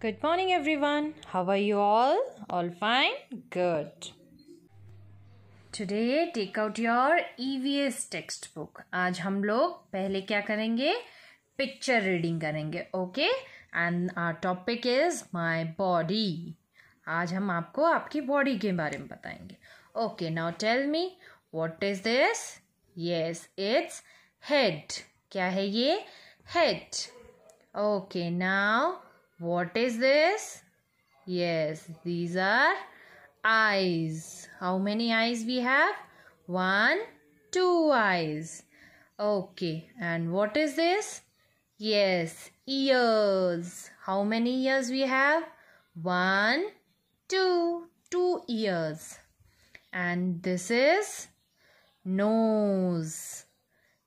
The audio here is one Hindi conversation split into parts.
Good morning, everyone. How are you all? All fine? Good. Your E V S EVS book आज हम लोग पहले क्या करेंगे पिक्चर रीडिंग करेंगे okay and our topic is my body आज हम आपको आपकी बॉडी के बारे में बताएंगे okay now tell me what is this yes it's head क्या है ये head okay now What is this? Yes, these are eyes. How many eyes we have? One, two eyes. Okay, and what is this? Yes, ears. How many ears we have? One, two, two ears. And this is nose.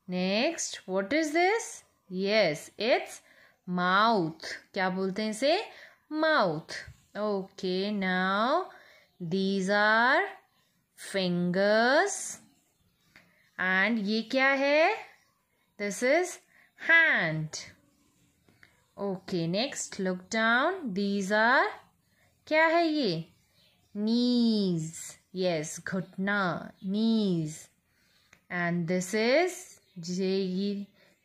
Next, what is this? Yes, it's mouth क्या बोलते हैं इसे mouth okay now these are fingers and ये क्या है this is hand okay next look down these are क्या है ये नीज यस घुटना नीज एंड दिस इज ये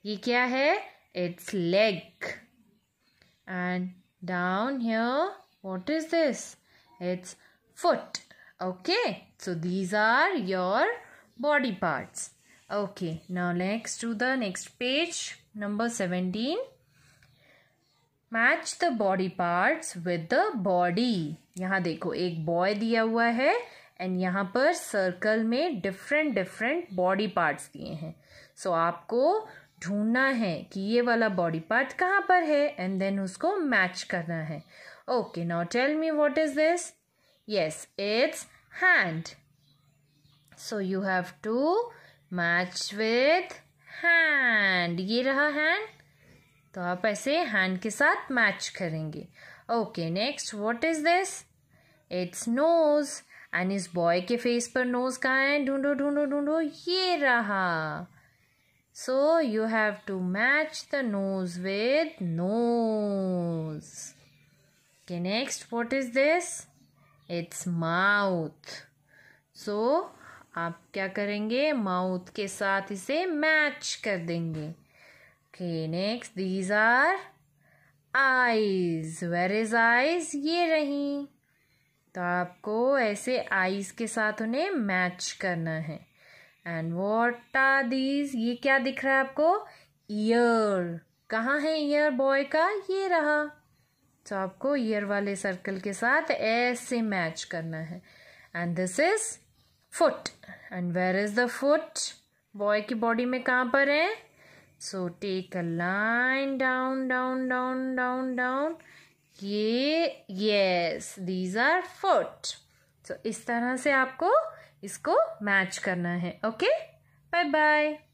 ये क्या है its leg. And down here, what is this? It's foot. Okay, so these are your body parts. Okay, now let's to the next page, number 17. match the body parts with the body yahan dekho ek boy diya hua hai and यहाँ पर सर्कल में डिफरेंट डिफरेंट बॉडी पार्ट्स दिए हैं सो so, आपको ढूंढना है कि ये वाला बॉडी पार्ट कहाँ पर है एंड देन उसको मैच करना है okay now tell me what is this yes it's hand so you have to match with hand ये रहा हैंड तो आप ऐसे हैंड के साथ मैच करेंगे okay next what is this it's nose and इस बॉय के फेस पर नोज कहाँ है ढूंढो ढूंढो ढूंढो ये रहा So you have to match the nose with nose. Okay, next, what is this? It's mouth. So आप क्या करेंगे माउथ के साथ इसे मैच कर देंगे okay next these are eyes where is eyes ये रही तो आपको ऐसे आईज के साथ उन्हें मैच करना है एंड वॉट आर दीज ये क्या दिख रहा है आपको ईयर कहाँ है ईयर बॉय का ये रहा तो आपको ईयर वाले सर्कल के साथ ऐसे मैच करना है and this is foot and where is the foot boy की बॉडी में कहाँ पर है so take a line down down down down down ये यस दीज आर फुट तो इस तरह से आपको इसको मैच करना है ओके बाय बाय